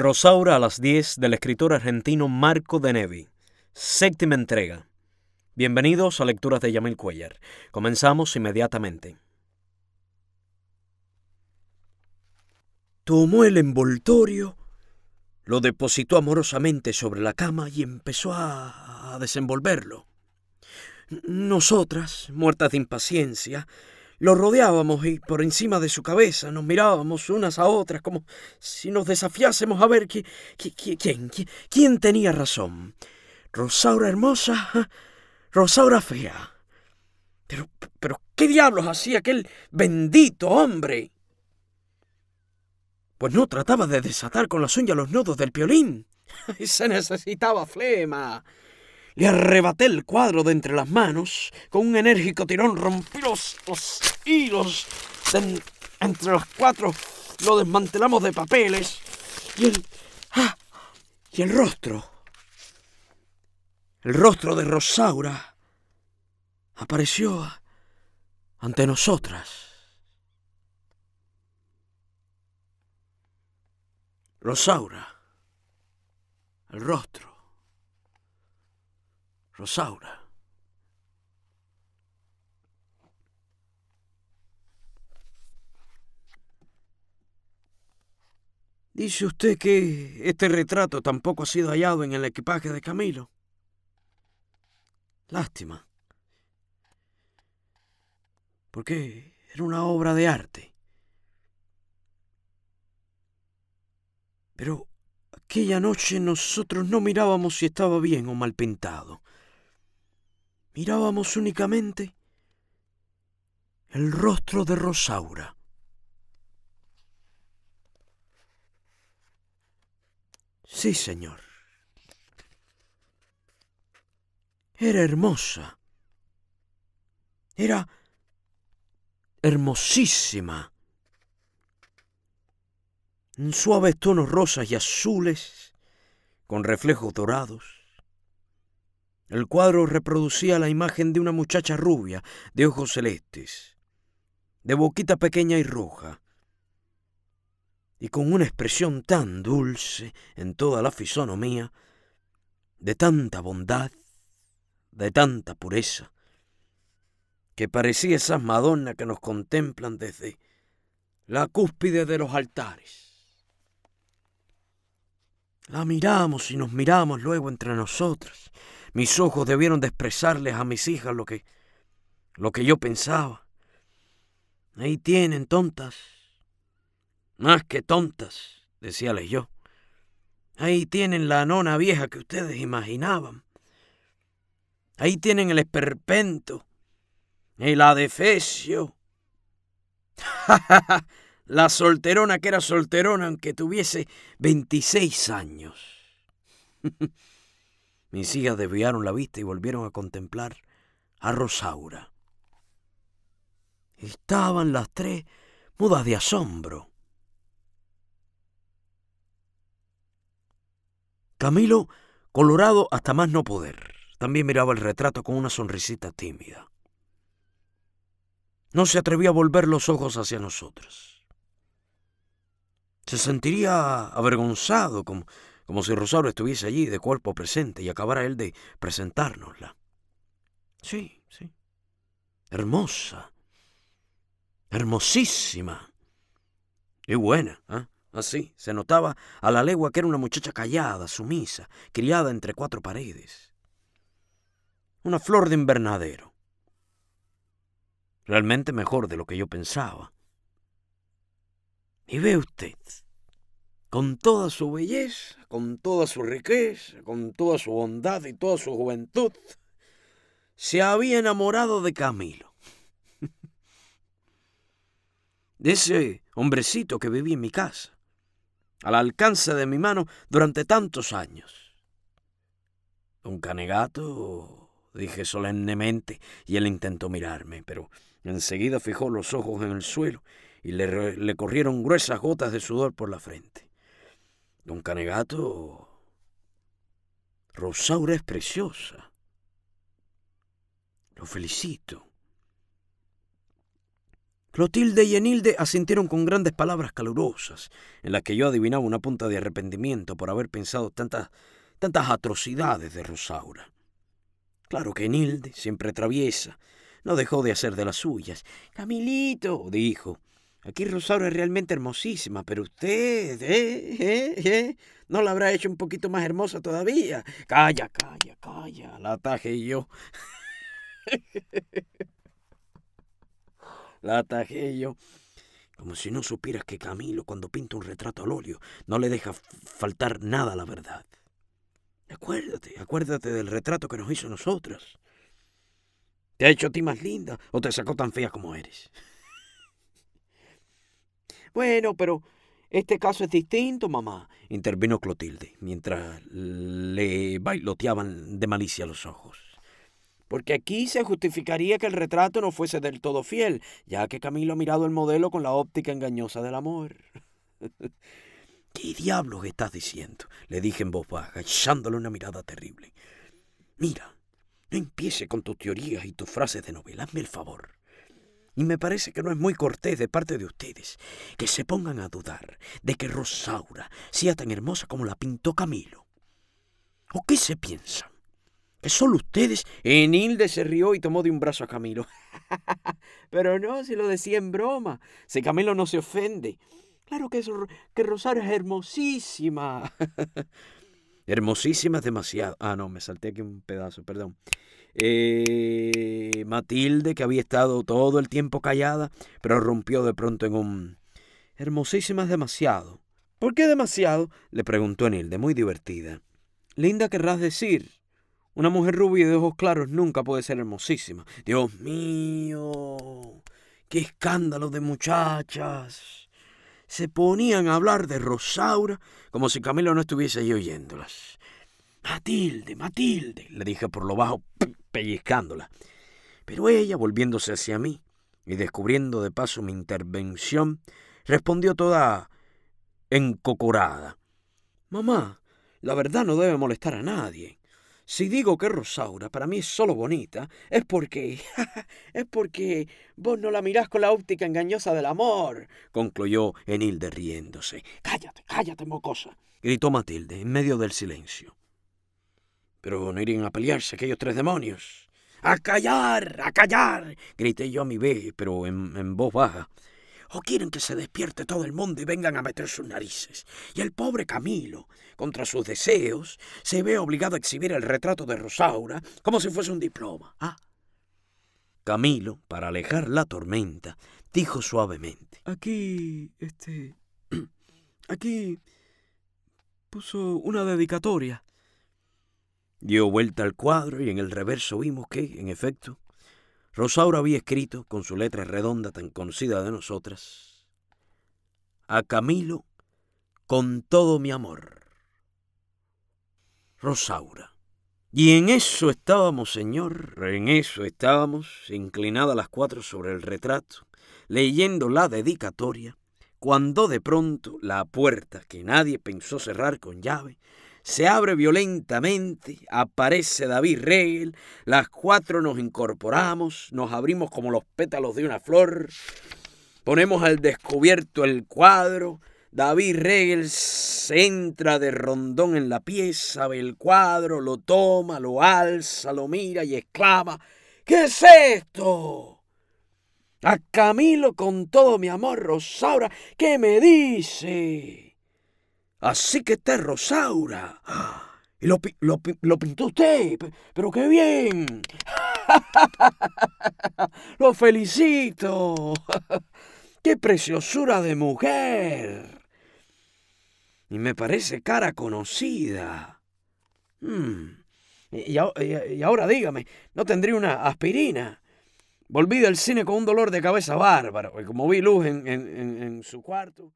Rosaura a las 10 del escritor argentino Marco de Nevi. Séptima entrega. Bienvenidos a Lecturas de Yamil Cuellar. Comenzamos inmediatamente. Tomó el envoltorio, lo depositó amorosamente sobre la cama y empezó a, desenvolverlo. Nosotras, muertas de impaciencia, lo rodeábamos y por encima de su cabeza nos mirábamos unas a otras como si nos desafiásemos a ver quién, quién tenía razón. Rosaura hermosa, ¿eh? Rosaura fea. Pero, pero, ¿qué diablos hacía aquel bendito hombre? Pues no trataba de desatar con la uñas los nodos del piolín. Se necesitaba flema. Le arrebaté el cuadro de entre las manos. Con un enérgico tirón rompí los, hilos entre los cuatro. Lo desmantelamos de papeles. Y el... Ah, y el rostro. El rostro de Rosaura apareció ante nosotras. Rosaura, el rostro. Rosaura. Dice usted que este retrato tampoco ha sido hallado en el equipaje de Camilo. Lástima. Porque era una obra de arte. Pero aquella noche nosotros no mirábamos si estaba bien o mal pintado mirábamos únicamente el rostro de Rosaura. Sí, señor. Era hermosa. Era hermosísima. En suaves tonos rosas y azules, con reflejos dorados. El cuadro reproducía la imagen de una muchacha rubia, de ojos celestes, de boquita pequeña y roja, y con una expresión tan dulce en toda la fisonomía, de tanta bondad, de tanta pureza, que parecía esas Madonnas que nos contemplan desde la cúspide de los altares. La miramos y nos miramos luego entre nosotras, mis ojos debieron de expresarles a mis hijas lo que, lo que yo pensaba. Ahí tienen, tontas. Más que tontas, decíales yo. Ahí tienen la nona vieja que ustedes imaginaban. Ahí tienen el esperpento, el adefesio. la solterona que era solterona aunque tuviese 26 años. Mis hijas desviaron la vista y volvieron a contemplar a Rosaura. Estaban las tres mudas de asombro. Camilo, colorado hasta más no poder, también miraba el retrato con una sonrisita tímida. No se atrevía a volver los ojos hacia nosotros. Se sentiría avergonzado, como, como si Rosario estuviese allí de cuerpo presente y acabara él de presentárnosla. Sí, sí. Hermosa. Hermosísima. Y buena, ah, Así, se notaba a la legua que era una muchacha callada, sumisa, criada entre cuatro paredes. Una flor de invernadero. Realmente mejor de lo que yo pensaba. Y ve usted, con toda su belleza, con toda su riqueza, con toda su bondad y toda su juventud, se había enamorado de Camilo. De ese hombrecito que vivía en mi casa, al alcance de mi mano durante tantos años. Un Canegato, dije solemnemente, y él intentó mirarme, pero enseguida fijó los ojos en el suelo y le, le corrieron gruesas gotas de sudor por la frente. Un Canegato, Rosaura es preciosa. Lo felicito. Clotilde y Enilde asintieron con grandes palabras calurosas, en las que yo adivinaba una punta de arrepentimiento por haber pensado tantas, tantas atrocidades de Rosaura. Claro que Enilde, siempre traviesa, no dejó de hacer de las suyas. Camilito, dijo, Aquí Rosaura es realmente hermosísima, pero usted, ¿eh? ¿eh? ¿eh? ¿No la habrá hecho un poquito más hermosa todavía? Calla, calla, calla, la tajé yo. la tajé yo. Como si no supieras que Camilo, cuando pinta un retrato al óleo, no le deja faltar nada a la verdad. Acuérdate, acuérdate del retrato que nos hizo nosotras. Te ha hecho a ti más linda o te sacó tan fea como eres. Bueno, pero este caso es distinto, mamá, intervino Clotilde, mientras le bailoteaban de malicia los ojos. Porque aquí se justificaría que el retrato no fuese del todo fiel, ya que Camilo ha mirado el modelo con la óptica engañosa del amor. ¿Qué diablos estás diciendo? le dije en voz baja, echándole una mirada terrible. Mira, no empiece con tus teorías y tus frases de novela, hazme el favor. Y me parece que no es muy cortés de parte de ustedes que se pongan a dudar de que Rosaura sea tan hermosa como la pintó Camilo. ¿O qué se piensan? ¿Que solo ustedes? Enilde se rió y tomó de un brazo a Camilo. Pero no, si lo decía en broma. Si Camilo no se ofende. Claro que, es, que Rosaura es hermosísima. hermosísima es demasiado. Ah, no, me salté aquí un pedazo, perdón. Eh, Matilde, que había estado todo el tiempo callada, pero rompió de pronto en un... Hermosísima es demasiado. ¿Por qué demasiado? le preguntó Enilde, muy divertida. Linda querrás decir. Una mujer rubia de ojos claros nunca puede ser hermosísima. Dios mío. ¡Qué escándalo de muchachas! Se ponían a hablar de Rosaura como si Camilo no estuviese ahí oyéndolas. Matilde, Matilde, le dije por lo bajo, pellizcándola. Pero ella, volviéndose hacia mí y descubriendo de paso mi intervención, respondió toda encocorada. Mamá, la verdad no debe molestar a nadie. Si digo que Rosaura para mí es solo bonita, es porque... es porque vos no la mirás con la óptica engañosa del amor, concluyó Enilde riéndose. Cállate, cállate, mocosa, gritó Matilde en medio del silencio. Pero no irían a pelearse aquellos tres demonios. ¡A callar! ¡A callar! grité yo a mi vez, pero en, en voz baja. ¿O quieren que se despierte todo el mundo y vengan a meter sus narices? Y el pobre Camilo, contra sus deseos, se ve obligado a exhibir el retrato de Rosaura como si fuese un diploma. ¿Ah? Camilo, para alejar la tormenta, dijo suavemente. Aquí, este... Aquí puso una dedicatoria. Dio vuelta al cuadro y en el reverso vimos que, en efecto, Rosaura había escrito, con su letra redonda tan conocida de nosotras, a Camilo con todo mi amor. Rosaura. Y en eso estábamos, señor, en eso estábamos, inclinadas las cuatro sobre el retrato, leyendo la dedicatoria, cuando de pronto la puerta, que nadie pensó cerrar con llave, se abre violentamente, aparece David Regel, las cuatro nos incorporamos, nos abrimos como los pétalos de una flor, ponemos al descubierto el cuadro, David Regel se entra de rondón en la pieza, ve el cuadro, lo toma, lo alza, lo mira y exclama, ¿qué es esto? A Camilo con todo mi amor, Rosaura, ¿qué me dice? Así que está Rosaura. Y lo, lo, pintó usted. Pero qué bien. Lo felicito. ¡Qué preciosura de mujer! Y me parece cara conocida. Hmm. Y, ahora dígame, ¿no tendría una aspirina? Volví del cine con un dolor de cabeza bárbaro, como vi luz en su cuarto.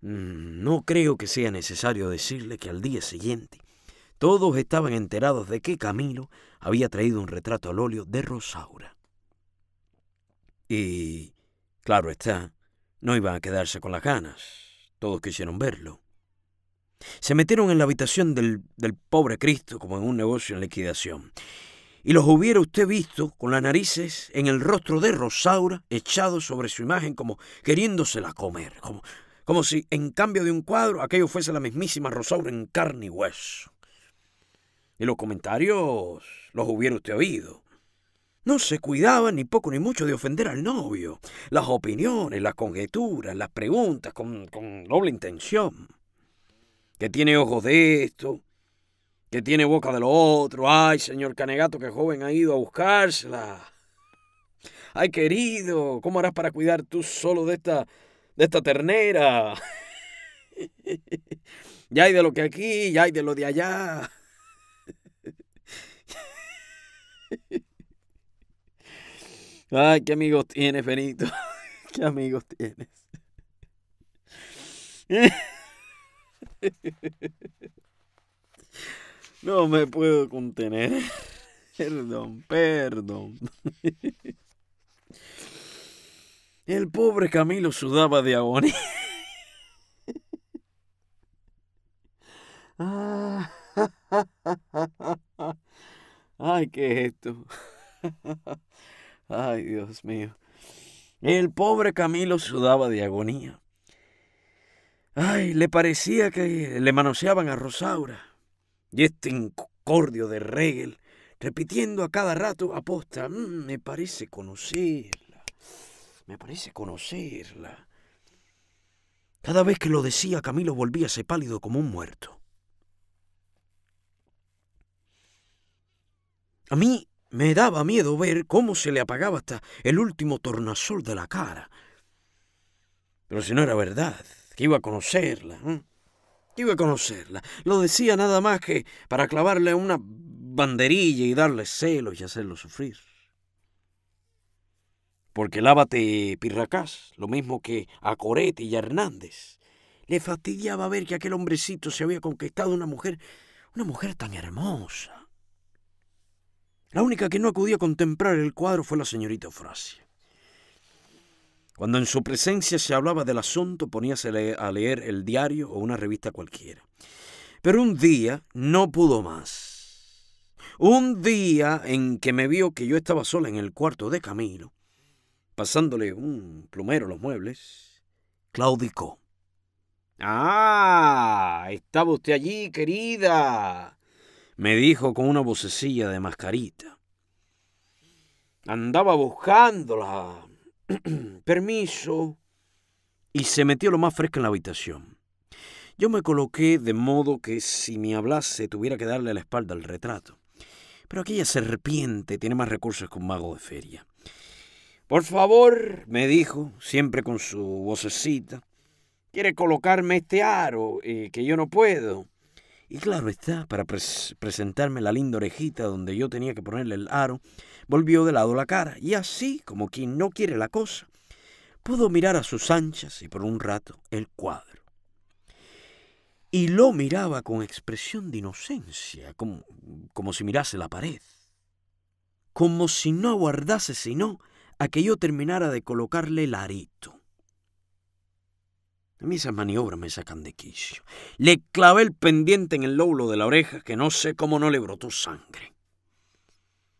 Mm, no creo que sea necesario decirle que al día siguiente todos estaban enterados de que Camilo había traído un retrato al óleo de Rosaura. Y, claro está, no iban a quedarse con las ganas. Todos quisieron verlo. Se metieron en la habitación del, del, pobre Cristo como en un negocio en liquidación. Y los hubiera usted visto con las narices en el rostro de Rosaura echado sobre su imagen como queriéndosela comer, como, como si en cambio de un cuadro aquello fuese la mismísima Rosaura en carne y hueso. Y los comentarios los hubiera usted oído. No se cuidaba ni poco ni mucho de ofender al novio. Las opiniones, las conjeturas, las preguntas con, doble intención. Que tiene ojos de esto, que tiene boca de lo otro. Ay, señor Canegato, qué joven ha ido a buscársela. Ay, querido, ¿cómo harás para cuidar tú solo de esta de esta ternera. ya hay de lo que aquí, ya hay de lo de allá. Ay, qué amigos tienes, Benito. qué amigos tienes. no me puedo contener. Perdón, perdón. El pobre Camilo sudaba de agonía. Ay, ¿qué es esto? Ay, Dios mío. El pobre Camilo sudaba de agonía. Ay, le parecía que le manoseaban a Rosaura. Y este incordio de Regel, repitiendo a cada rato aposta, mm, me parece conocer. Me parece conocerla. Cada vez que lo decía, Camilo volvíase pálido como un muerto. A mí me daba miedo ver cómo se le apagaba hasta el último tornasol de la cara. Pero si no era verdad, que iba a conocerla. ¿eh? iba a conocerla. Lo decía nada más que para clavarle una banderilla y darle celos y hacerlo sufrir porque lávate Pirracás, lo mismo que a Corete y a Hernández. Le fastidiaba ver que aquel hombrecito se había conquistado una mujer, una mujer tan hermosa. La única que no acudía a contemplar el cuadro fue la señorita Eufrasia. Cuando en su presencia se hablaba del asunto, poníase a leer el diario o una revista cualquiera. Pero un día no pudo más. Un día en que me vio que yo estaba sola en el cuarto de Camilo, pasándole un plumero los muebles, claudicó. Ah, estaba usted allí, querida, me dijo con una vocecilla de mascarita. Andaba buscándola. Permiso. Y se metió lo más fresco en la habitación. Yo me coloqué de modo que si me hablase tuviera que darle la espalda al retrato. Pero aquella serpiente tiene más recursos que un mago de feria. Por favor, me dijo, siempre con su vocecita, quiere colocarme este aro eh, que yo no puedo. Y claro está, para presentarme la linda orejita donde yo tenía que ponerle el aro, volvió de lado la cara, y así, como quien no quiere la cosa, pudo mirar a sus anchas y por un rato el cuadro. Y lo miraba con expresión de inocencia, como, como si mirase la pared, como si no aguardase sino a que yo terminara de colocarle el arito. A mí esas maniobras me sacan de quicio. Le clavé el pendiente en el lóbulo de la oreja que no sé cómo no le brotó sangre.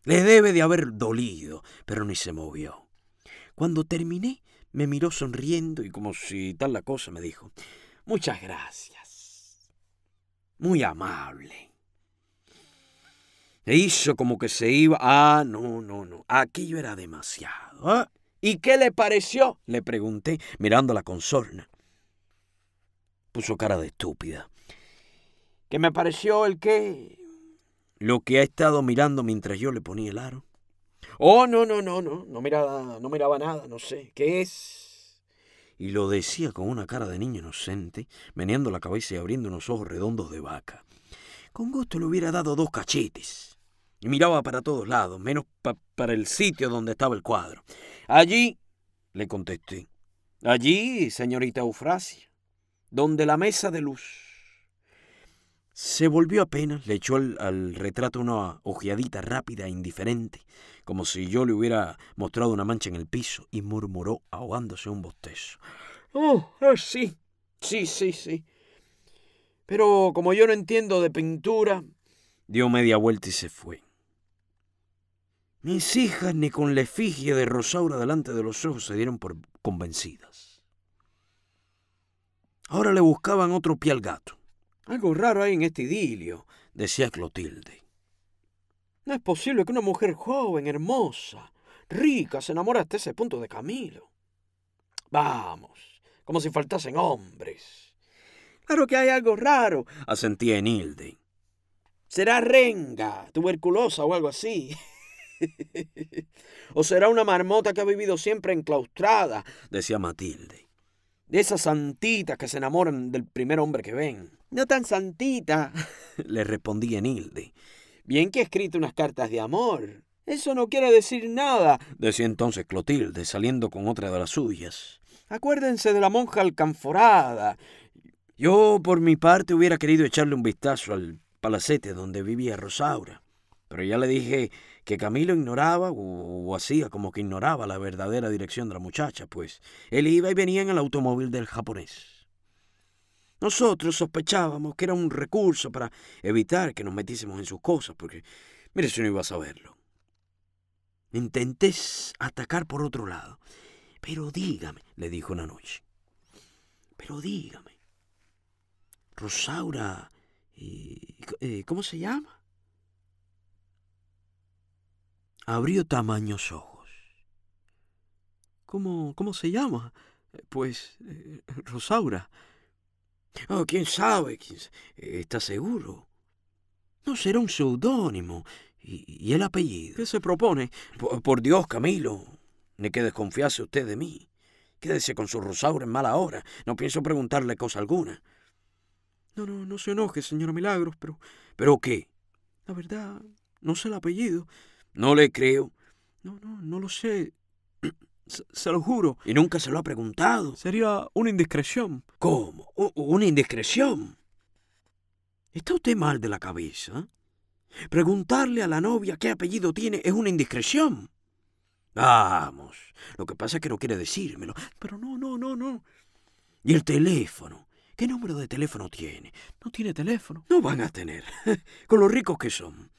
Le debe de haber dolido, pero ni se movió. Cuando terminé, me miró sonriendo y como si tal la cosa me dijo, muchas gracias. Muy amable. E hizo como que se iba. Ah, no, no, no. Aquello era demasiado. ¿Ah? ¿Y qué le pareció? Le pregunté, mirándola con sorna. Puso cara de estúpida. ¿Qué me pareció el qué? Lo que ha estado mirando mientras yo le ponía el aro. Oh, no, no, no, no. No miraba, no miraba nada, no sé. ¿Qué es? Y lo decía con una cara de niño inocente, meneando la cabeza y abriendo unos ojos redondos de vaca. Con gusto le hubiera dado dos cachetes y miraba para todos lados, menos para el sitio donde estaba el cuadro. Allí, le contesté, allí, señorita Eufrasia, donde la mesa de luz. Se volvió apenas, le echó al, retrato una ojeadita rápida e indiferente, como si yo le hubiera mostrado una mancha en el piso, y murmuró, ahogándose un bostezo. Oh, ah, sí, sí, sí, sí. Pero como yo no entiendo de pintura... Dio media vuelta y se fue. Mis hijas ni con la efigie de Rosaura delante de los ojos se dieron por convencidas. Ahora le buscaban otro pie al gato. Algo raro hay en este idilio, decía Clotilde. No es posible que una mujer joven, hermosa, rica, se enamore hasta ese punto de Camilo. Vamos, como si faltasen hombres. Claro que hay algo raro, asentía Enilde. Será renga, tuberculosa o algo así. o será una marmota que ha vivido siempre enclaustrada, decía Matilde. De esas santitas que se enamoran del primer hombre que ven. No tan santita, le respondía Enilde. Bien que he escrito unas cartas de amor. Eso no quiere decir nada, decía entonces Clotilde, saliendo con otra de las suyas. Acuérdense de la monja alcanforada. Yo, por mi parte, hubiera querido echarle un vistazo al palacete donde vivía Rosaura, pero ya le dije que Camilo ignoraba o, hacía como que ignoraba la verdadera dirección de la muchacha, pues él iba y venía en el automóvil del japonés. Nosotros sospechábamos que era un recurso para evitar que nos metiésemos en sus cosas, porque, mire, si no iba a saberlo. Intenté atacar por otro lado. Pero dígame, le dijo una noche, pero dígame, Rosaura, y. Eh, ¿cómo se llama? abrió tamaños ojos. ¿Cómo, cómo se llama? Eh, pues, eh, Rosaura. Oh, quién sabe, eh, está seguro. No será un seudónimo. Y, el apellido? ¿Qué se propone? Por, Dios, Camilo, ni que desconfiase usted de mí. Quédese con su Rosaura en mala hora. No pienso preguntarle cosa alguna. No, no, no se enoje, señor Milagros, pero... ¿Pero qué? La verdad, no sé el apellido. No le creo. No, no, no lo sé. Se, lo juro. Y nunca se lo ha preguntado. Sería una indiscreción. ¿Cómo? ¿Una indiscreción? ¿Está usted mal de la cabeza? Preguntarle a la novia qué apellido tiene es una indiscreción. Vamos, lo que pasa es que no quiere decírmelo. Pero no, no, no, no. ¿Y el teléfono? ¿Qué número de teléfono tiene? No tiene teléfono. No van a tener, con lo ricos que son.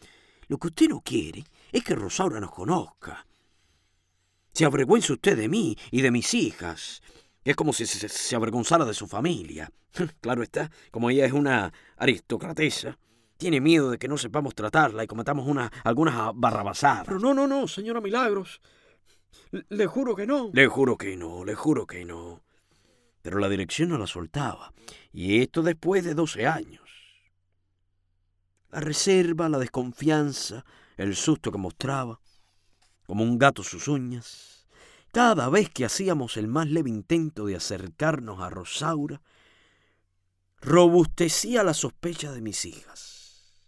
Lo que usted no quiere es que Rosaura nos conozca. Se avergüenza usted de mí y de mis hijas. Es como si se, avergonzara de su familia. claro está, como ella es una aristocratesa, tiene miedo de que no sepamos tratarla y cometamos una, algunas barrabasadas. Pero no, no, no, señora Milagros. Le, le juro que no. Le juro que no, le juro que no. Pero la dirección no la soltaba. Y esto después de 12 años. La reserva, la desconfianza, el susto que mostraba, como un gato sus uñas. Cada vez que hacíamos el más leve intento de acercarnos a Rosaura, robustecía la sospecha de mis hijas.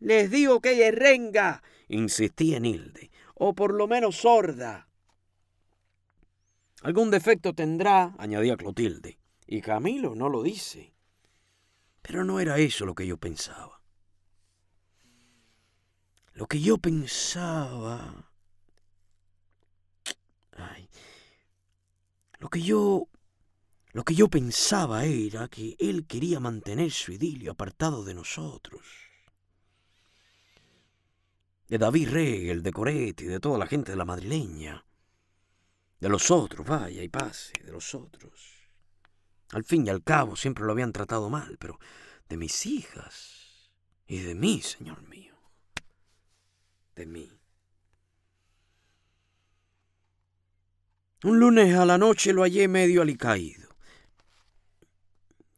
Les digo que ella es renga, insistía Nilde, o por lo menos sorda. Algún defecto tendrá, añadía Clotilde, y Camilo no lo dice. Pero no era eso lo que yo pensaba. Lo que yo pensaba... lo que yo... Lo que yo pensaba era que él quería mantener su idilio apartado de nosotros. De David Regel, de Coretti, de toda la gente de la madrileña. De los otros, vaya y pase, de los otros. Al fin y al cabo siempre lo habían tratado mal, pero de mis hijas y de mí, señor mío de mí. Un lunes a la noche lo hallé medio alicaído.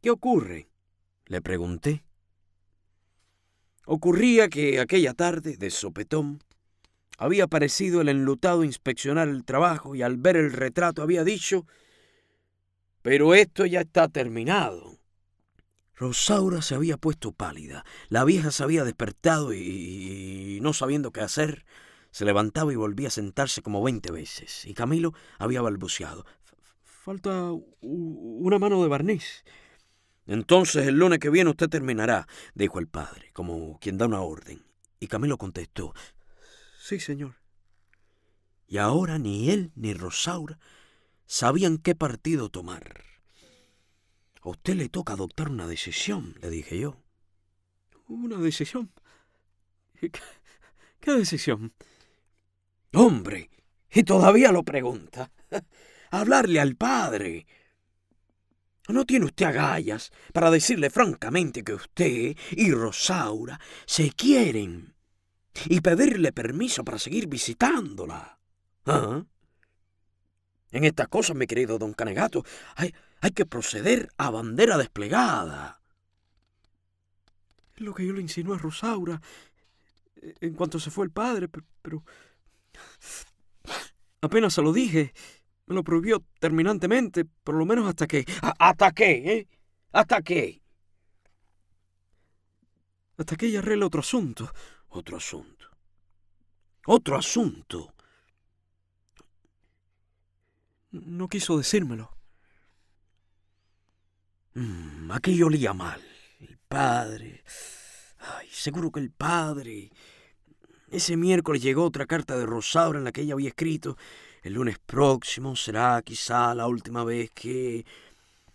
¿Qué ocurre? le pregunté. Ocurría que aquella tarde, de sopetón, había aparecido el enlutado inspeccionar el trabajo y al ver el retrato había dicho, pero esto ya está terminado. Rosaura se había puesto pálida. La vieja se había despertado y, no sabiendo qué hacer, se levantaba y volvía a sentarse como veinte veces. Y Camilo había balbuceado. Falta una mano de barniz. Entonces el lunes que viene usted terminará, dijo el padre, como quien da una orden. Y Camilo contestó, sí, señor. Y ahora ni él ni Rosaura sabían qué partido tomar. A usted le toca adoptar una decisión, le dije yo. ¿Una decisión? ¿Qué, decisión? Hombre, y todavía lo pregunta. Hablarle al padre. ¿No tiene usted agallas para decirle francamente que usted y Rosaura se quieren y pedirle permiso para seguir visitándola? ¿Ah? En estas cosas, mi querido don Canegato, hay, hay que proceder a bandera desplegada. lo que yo le insinué a Rosaura en cuanto se fue el padre, pero, Apenas se lo dije. Me lo prohibió terminantemente, por lo menos hasta que... ¿Hasta qué? ¿Eh? ¿Hasta qué? Hasta que ella arregle otro asunto. Otro asunto. Otro asunto. No quiso decírmelo. Mm, Aquí olía mal. El padre. Ay, seguro que el padre. Ese miércoles llegó otra carta de Rosaura en la que ella había escrito. El lunes próximo será quizá la última vez que,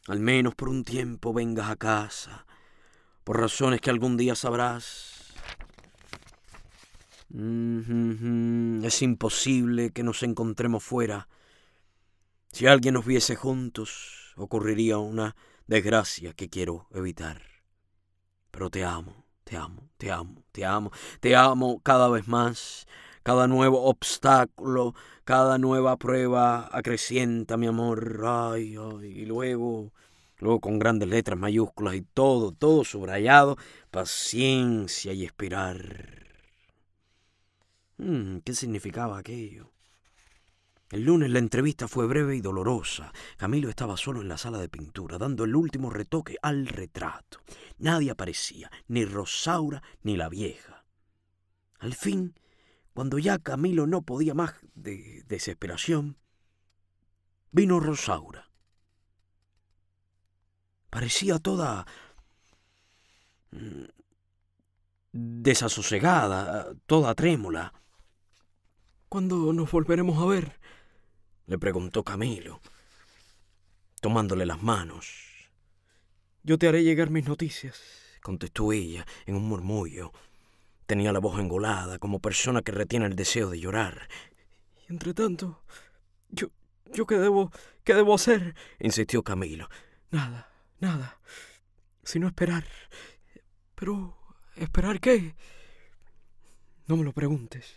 al menos por un tiempo, vengas a casa. Por razones que algún día sabrás. Es imposible que nos encontremos fuera. Si alguien nos viese juntos, ocurriría una desgracia que quiero evitar. Pero te amo, te amo, te amo, te amo, te amo cada vez más. Cada nuevo obstáculo, cada nueva prueba acrecienta mi amor. Ay, ay, y luego, luego con grandes letras mayúsculas y todo, todo subrayado, paciencia y esperar. Hmm, ¿Qué significaba aquello? El lunes la entrevista fue breve y dolorosa. Camilo estaba solo en la sala de pintura, dando el último retoque al retrato. Nadie aparecía, ni Rosaura ni la vieja. Al fin, cuando ya Camilo no podía más de desesperación, vino Rosaura. Parecía toda mm, desasosegada, toda trémula. ¿Cuándo nos volveremos a ver? le preguntó Camilo, tomándole las manos. Yo te haré llegar mis noticias, contestó ella en un murmullo. Tenía la voz engolada, como persona que retiene el deseo de llorar. Y entre tanto, yo, yo qué debo, qué debo hacer, insistió Camilo. Nada, nada, sino esperar. Pero, ¿esperar qué? No me lo preguntes.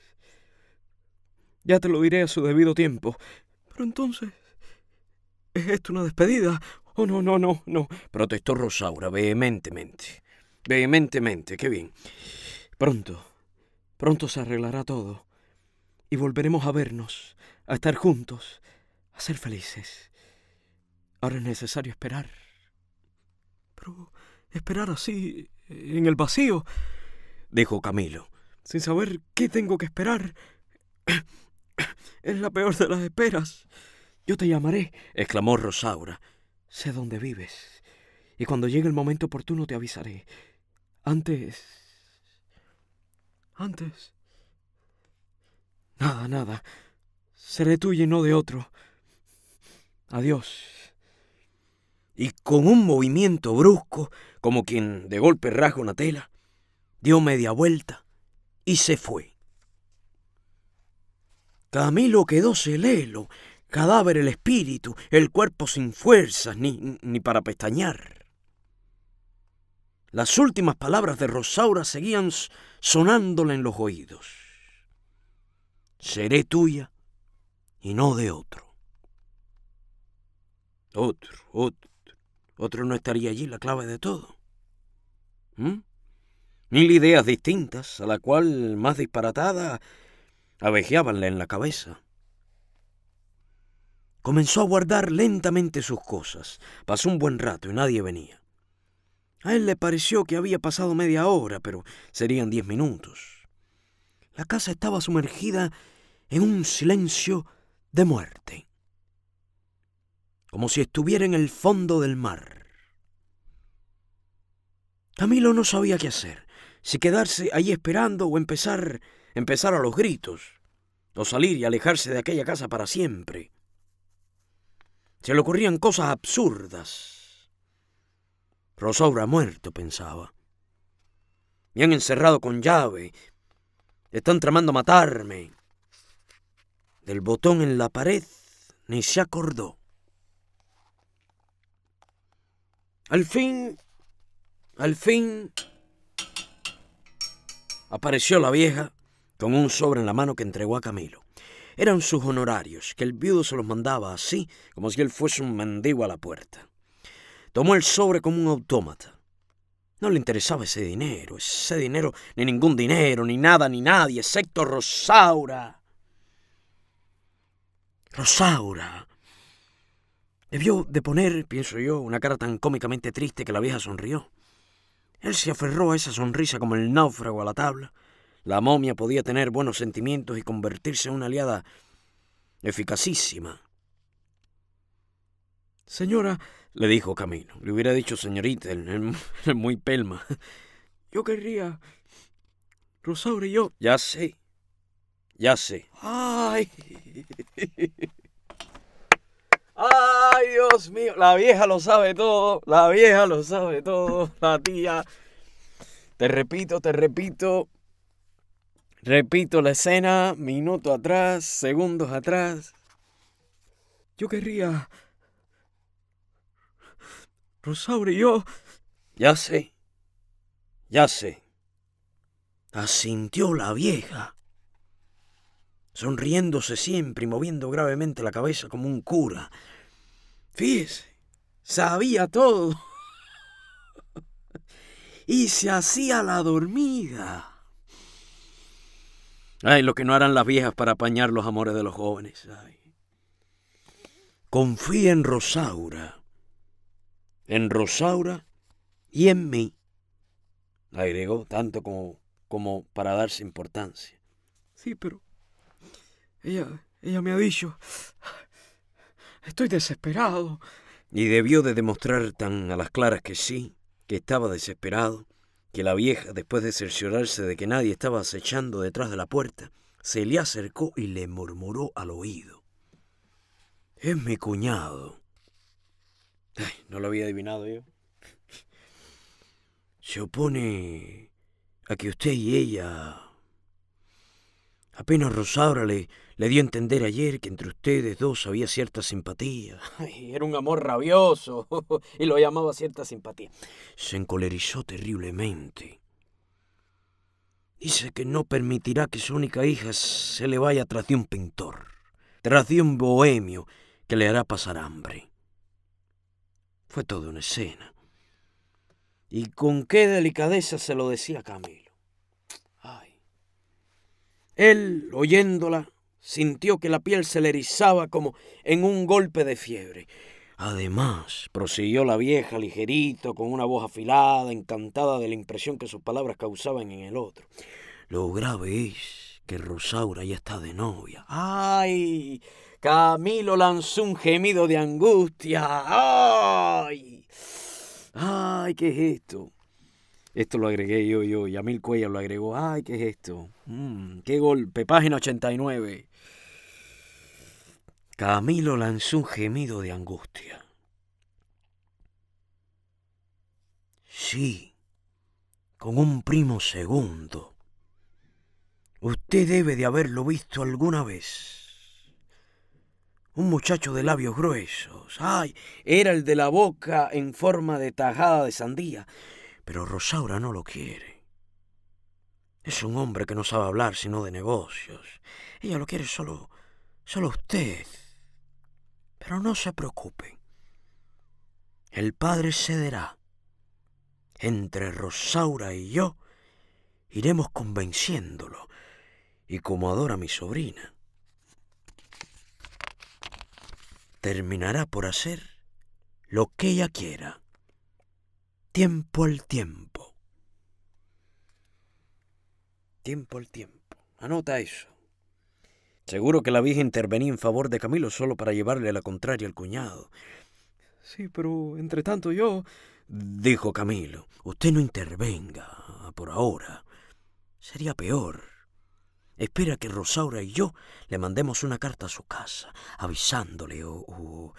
Ya te lo diré a su debido tiempo. Pero entonces, ¿es esto una despedida? Oh, no, no, no, no, protestó Rosaura vehementemente. Vehementemente, qué bien. Pronto, pronto se arreglará todo. Y volveremos a vernos, a estar juntos, a ser felices. Ahora es necesario esperar. Pero esperar así, en el vacío, dijo Camilo, sin saber qué tengo que esperar. Es la peor de las esperas. Yo te llamaré, exclamó Rosaura. Sé dónde vives, y cuando llegue el momento oportuno te avisaré. Antes... Antes... Nada, nada. Seré tuyo y no de otro. Adiós. Y con un movimiento brusco, como quien de golpe rasga una tela, dio media vuelta y se fue. Camilo quedó celelo, cadáver el espíritu, el cuerpo sin fuerzas ni, ni para pestañear. Las últimas palabras de Rosaura seguían sonándole en los oídos. Seré tuya y no de otro. Otro, otro, otro no estaría allí la clave de todo. ¿Mm? Mil ideas distintas, a la cual más disparatada abejeábanle en la cabeza. Comenzó a guardar lentamente sus cosas. Pasó un buen rato y nadie venía. A él le pareció que había pasado media hora, pero serían diez minutos. La casa estaba sumergida en un silencio de muerte, como si estuviera en el fondo del mar. Camilo no sabía qué hacer, si quedarse ahí esperando o empezar empezar a los gritos, o salir y alejarse de aquella casa para siempre. Se le ocurrían cosas absurdas. Rosaura ha muerto, pensaba. Me han encerrado con llave. Están tramando matarme. Del botón en la pared ni se acordó. Al fin, al fin, apareció la vieja con un sobre en la mano que entregó a Camilo. Eran sus honorarios, que el viudo se los mandaba así, como si él fuese un mendigo a la puerta. Tomó el sobre como un autómata. No le interesaba ese dinero, ese dinero, ni ningún dinero, ni nada, ni nadie, excepto Rosaura. Rosaura. Debió de poner, pienso yo, una cara tan cómicamente triste que la vieja sonrió. Él se aferró a esa sonrisa como el náufrago a la tabla. La momia podía tener buenos sentimientos y convertirse en una aliada eficacísima. Señora, le dijo Camino, le hubiera dicho señorita, muy pelma. Yo querría... Rosaura y yo... Ya sé, ya sé. ¡Ay! ¡Ay, Dios mío! La vieja lo sabe todo, la vieja lo sabe todo, la tía. Te repito, te repito, Repito la escena, minuto atrás, segundos atrás. Yo querría... Rosaura y yo... Ya sé, ya sé. Asintió la vieja, sonriéndose siempre y moviendo gravemente la cabeza como un cura. Fíjese, sabía todo. y se hacía la dormida. Ay, lo que no harán las viejas para apañar los amores de los jóvenes. Confía en Rosaura, en Rosaura y en mí, agregó tanto como, como para darse importancia. Sí, pero ella, ella me ha dicho, estoy desesperado. Y debió de demostrar tan a las claras que sí, que estaba desesperado, que la vieja, después de cerciorarse de que nadie estaba acechando detrás de la puerta, se le acercó y le murmuró al oído. Es mi cuñado. no lo había adivinado yo. Se opone a que usted y ella... Apenas Rosábrale. Le dio a entender ayer que entre ustedes dos había cierta simpatía. era un amor rabioso y lo llamaba cierta simpatía. Se encolerizó terriblemente. Dice que no permitirá que su única hija se le vaya tras de un pintor, tras de un bohemio que le hará pasar hambre. Fue toda una escena. Y con qué delicadeza se lo decía Camilo. Él, oyéndola, Sintió que la piel se le erizaba como en un golpe de fiebre. Además, prosiguió la vieja ligerito, con una voz afilada, encantada de la impresión que sus palabras causaban en el otro. Lo grave es que Rosaura ya está de novia. ¡Ay! Camilo lanzó un gemido de angustia. ¡Ay! ¡Ay, qué es esto! Esto lo agregué yo, yo. Mil Cuellas lo agregó. ¡Ay, qué es esto! Mm, ¡Qué golpe! Página 89. Camilo lanzó un gemido de angustia. Sí, con un primo segundo. Usted debe de haberlo visto alguna vez. Un muchacho de labios gruesos. Ay, era el de la boca en forma de tajada de sandía. Pero Rosaura no lo quiere. Es un hombre que no sabe hablar sino de negocios. Ella lo quiere solo... solo usted. Pero no se preocupe, El Padre cederá. Entre Rosaura y yo iremos convenciéndolo. Y como adora a mi sobrina, terminará por hacer lo que ella quiera. Tiempo al tiempo. Tiempo al tiempo. Anota eso. Seguro que la vieja intervenía en favor de Camilo solo para llevarle la contraria al cuñado. Sí, pero entre tanto yo. dijo Camilo, usted no intervenga por ahora. Sería peor. Espera que Rosaura y yo le mandemos una carta a su casa, avisándole o.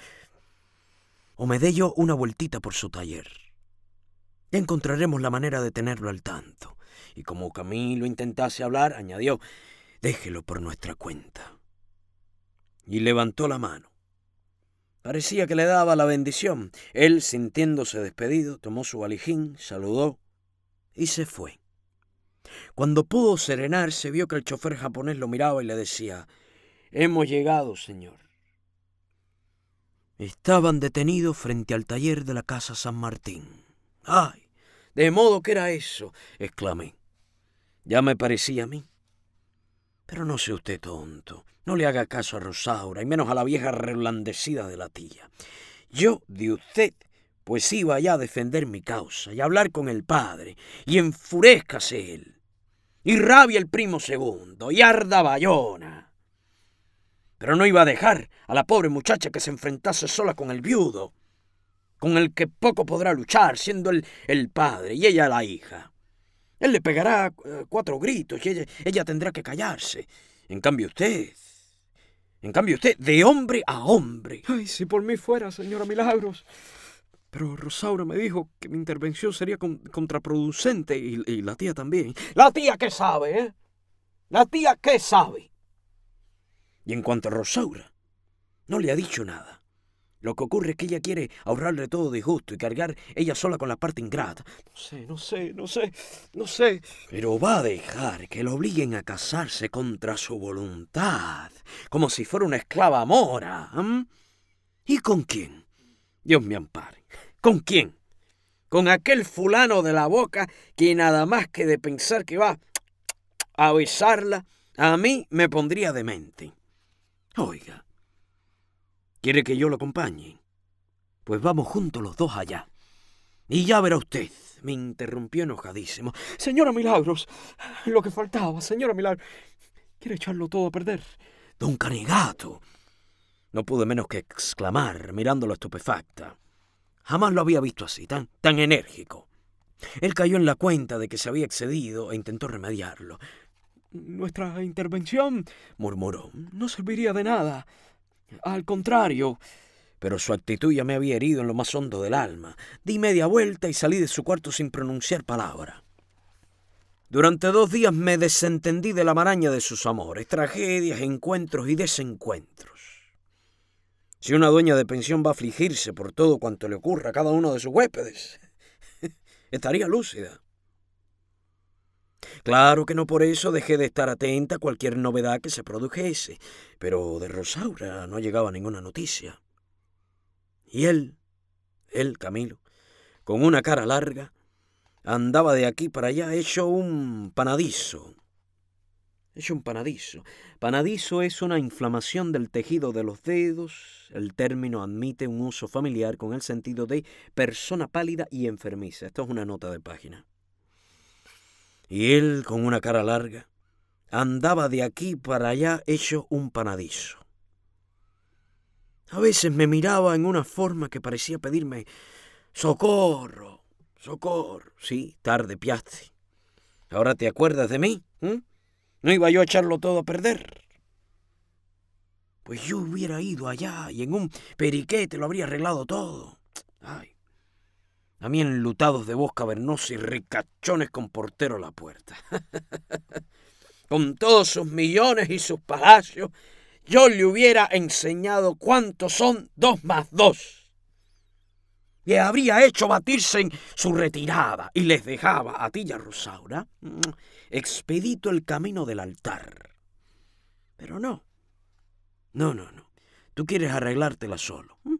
o, me dé yo una vueltita por su taller. encontraremos la manera de tenerlo al tanto. Y como Camilo intentase hablar, añadió: Déjelo por nuestra cuenta. Y levantó la mano. Parecía que le daba la bendición. Él, sintiéndose despedido, tomó su valijín, saludó y se fue. Cuando pudo serenarse, vio que el chofer japonés lo miraba y le decía, Hemos llegado, señor. Estaban detenidos frente al taller de la Casa San Martín. ¡Ay! De modo que era eso, exclamé. Ya me parecía a mí. Pero no sea usted tonto. No le haga caso a Rosaura y menos a la vieja reblandecida de la tía. Yo de usted, pues iba ya a defender mi causa y a hablar con el padre, y enfurezcase él, y rabia el primo segundo, y arda Bayona. Pero no iba a dejar a la pobre muchacha que se enfrentase sola con el viudo, con el que poco podrá luchar, siendo él el padre y ella la hija. Él le pegará eh, cuatro gritos y ella, tendrá que callarse. En cambio usted... En cambio usted, de hombre a hombre. Ay, si por mí fuera, señora Milagros. Pero Rosaura me dijo que mi intervención sería contraproducente y, y, la tía también. La tía que sabe, ¿eh? La tía que sabe. Y en cuanto a Rosaura, no le ha dicho nada. Lo que ocurre es que ella quiere ahorrarle todo disgusto y cargar ella sola con la parte ingrata. No sé, no sé, no sé, no sé. Pero va a dejar que lo obliguen a casarse contra su voluntad, como si fuera una esclava mora. ¿Y con quién? Dios me ampare. ¿Con quién? Con aquel fulano de la boca que nada más que de pensar que va a besarla, a mí me pondría demente. Oiga, ¿Quiere que yo lo acompañe? Pues vamos juntos los dos allá. Y ya verá usted. Me interrumpió enojadísimo. Señora Milagros, lo que faltaba, señora Milagros. Quiere echarlo todo a perder. Don Canigato. No pude menos que exclamar, mirándolo estupefacta. Jamás lo había visto así, tan, tan enérgico. Él cayó en la cuenta de que se había excedido e intentó remediarlo. Nuestra intervención, murmuró, no serviría de nada. Al contrario. Pero su actitud ya me había herido en lo más hondo del alma. Di media vuelta y salí de su cuarto sin pronunciar palabra. Durante dos días me desentendí de la maraña de sus amores, tragedias, encuentros y desencuentros. Si una dueña de pensión va a afligirse por todo cuanto le ocurra a cada uno de sus huéspedes, estaría lúcida. Claro que no por eso dejé de estar atenta a cualquier novedad que se produjese, pero de Rosaura no llegaba ninguna noticia. Y él, él, Camilo, con una cara larga, andaba de aquí para allá hecho un panadizo. Hecho un panadizo. Panadizo es una inflamación del tejido de los dedos. El término admite un uso familiar con el sentido de persona pálida y enfermiza. Esto es una nota de página y él, con una cara larga, andaba de aquí para allá hecho un panadizo. A veces me miraba en una forma que parecía pedirme socorro, socorro. Sí, tarde piaste. Ahora te acuerdas de mí. No iba yo a echarlo todo a perder. Pues yo hubiera ido allá y en un periquete lo habría arreglado todo. Ay. A mí enlutados de voz cavernosa y ricachones con portero a la puerta. con todos sus millones y sus palacios, yo le hubiera enseñado cuántos son dos más dos. Le habría hecho batirse en su retirada y les dejaba a ti a Rosaura mm, expedito el camino del altar. Pero no, no, no, no. Tú quieres arreglártela solo. Mm.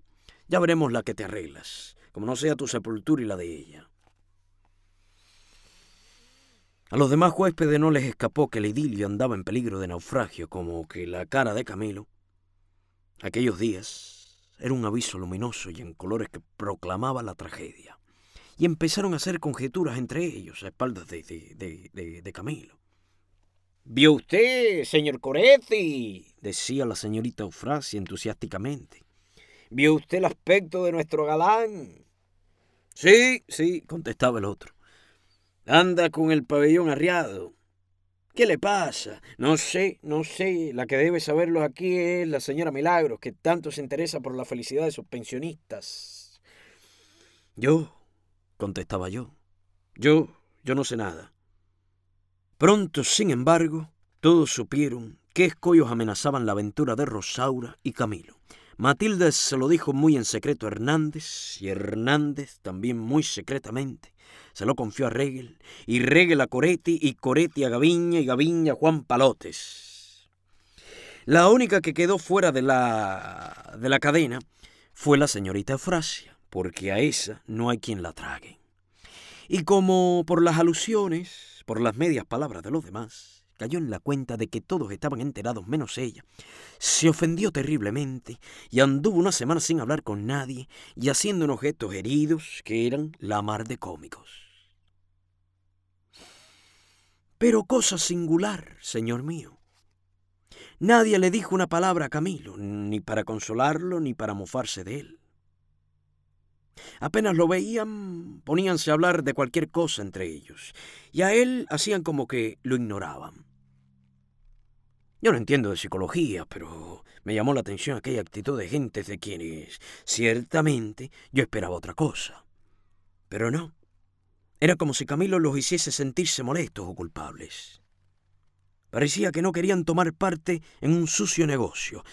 Ya veremos la que te arreglas como no sea tu sepultura y la de ella. A los demás huéspedes no les escapó que el idilio andaba en peligro de naufragio, como que la cara de Camilo, aquellos días, era un aviso luminoso y en colores que proclamaba la tragedia. Y empezaron a hacer conjeturas entre ellos a espaldas de, Camilo. ¿Vio usted, señor Coretti? decía la señorita Eufrasia entusiásticamente. ¿Vio usted el aspecto de nuestro galán? Sí, sí, contestaba el otro. Anda con el pabellón arriado. ¿Qué le pasa? No sé, no sé. La que debe saberlo aquí es la señora Milagros, que tanto se interesa por la felicidad de sus pensionistas. Yo, contestaba yo, yo, yo no sé nada. Pronto, sin embargo, todos supieron qué escollos amenazaban la aventura de Rosaura y Camilo. Matilda se lo dijo muy en secreto a Hernández y Hernández también muy secretamente se lo confió a Regel y Regel a Coretti y Coretti a Gaviña y Gaviña a Juan Palotes. La única que quedó fuera de la, de la cadena fue la señorita Eufrasia, porque a esa no hay quien la trague. Y como por las alusiones, por las medias palabras de los demás, cayó en la cuenta de que todos estaban enterados menos ella. Se ofendió terriblemente y anduvo una semana sin hablar con nadie y haciendo unos gestos heridos que eran la mar de cómicos. Pero cosa singular, señor mío. Nadie le dijo una palabra a Camilo, ni para consolarlo, ni para mofarse de él. Apenas lo veían, poníanse a hablar de cualquier cosa entre ellos, y a él hacían como que lo ignoraban. Yo no entiendo de psicología, pero me llamó la atención aquella actitud de gente de quienes, ciertamente, yo esperaba otra cosa. Pero no. Era como si Camilo los hiciese sentirse molestos o culpables. Parecía que no querían tomar parte en un sucio negocio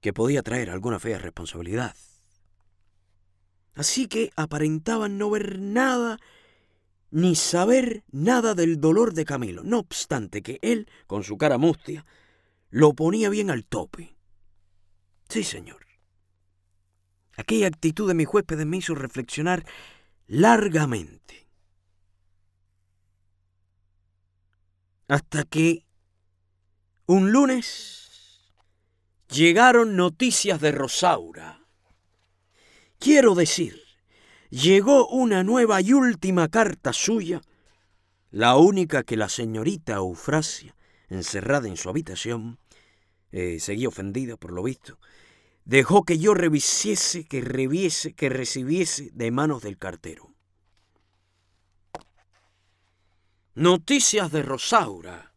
que podía traer alguna fea responsabilidad. Así que aparentaban no ver nada ni saber nada del dolor de Camilo, no obstante que él, con su cara mustia, lo ponía bien al tope. Sí, señor. Aquella actitud de mi huésped me hizo reflexionar largamente. Hasta que un lunes llegaron noticias de Rosaura. Quiero decir, llegó una nueva y última carta suya, la única que la señorita Eufrasia, encerrada en su habitación, eh, seguía ofendida por lo visto, dejó que yo revisiese, que reviese, que recibiese de manos del cartero. Noticias de Rosaura.